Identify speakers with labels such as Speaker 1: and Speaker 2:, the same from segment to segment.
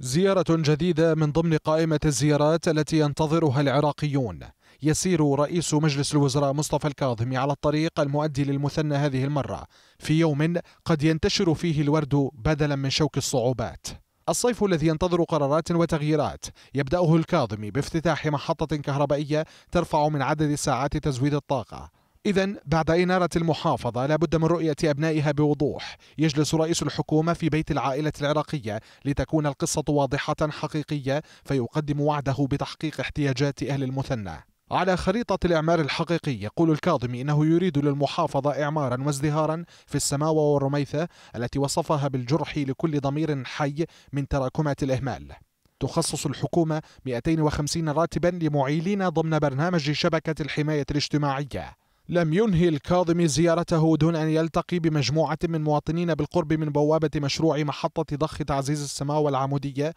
Speaker 1: زيارة جديدة من ضمن قائمة الزيارات التي ينتظرها العراقيون يسير رئيس مجلس الوزراء مصطفى الكاظمي على الطريق المؤدي للمثنى هذه المرة في يوم قد ينتشر فيه الورد بدلا من شوك الصعوبات الصيف الذي ينتظر قرارات وتغييرات يبدأه الكاظمي بافتتاح محطة كهربائية ترفع من عدد ساعات تزويد الطاقة إذا بعد إنارة المحافظة لابد من رؤية أبنائها بوضوح يجلس رئيس الحكومة في بيت العائلة العراقية لتكون القصة واضحة حقيقية فيقدم وعده بتحقيق احتياجات أهل المثنى على خريطة الإعمار الحقيقي يقول الكاظمي إنه يريد للمحافظة إعمارا وازدهارا في السماوة والرميثة التي وصفها بالجرح لكل ضمير حي من تراكمات الإهمال تخصص الحكومة 250 راتبا لمعيلين ضمن برنامج شبكة الحماية الاجتماعية لم ينهي الكاظمي زيارته دون أن يلتقي بمجموعة من مواطنين بالقرب من بوابة مشروع محطة ضخ تعزيز السماء والعمودية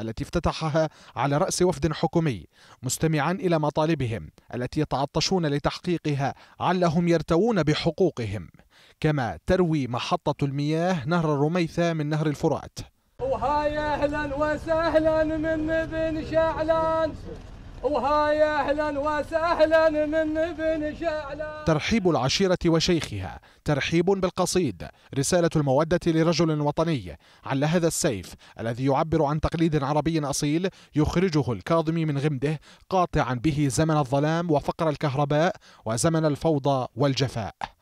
Speaker 1: التي افتتحها على رأس وفد حكومي مستمعا إلى مطالبهم التي يتعطشون لتحقيقها علهم يرتوون بحقوقهم كما تروي محطة المياه نهر الرميثة من نهر الفرات
Speaker 2: وهاي أهلا وسهلا من بن شعلان وهاي اهلا وسهلا من ابن شعلان
Speaker 1: ترحيب العشيره وشيخها ترحيب بالقصيد رساله الموده لرجل وطني عل هذا السيف الذي يعبر عن تقليد عربي اصيل يخرجه الكاظمي من غمده قاطعا به زمن الظلام وفقر الكهرباء وزمن الفوضى والجفاء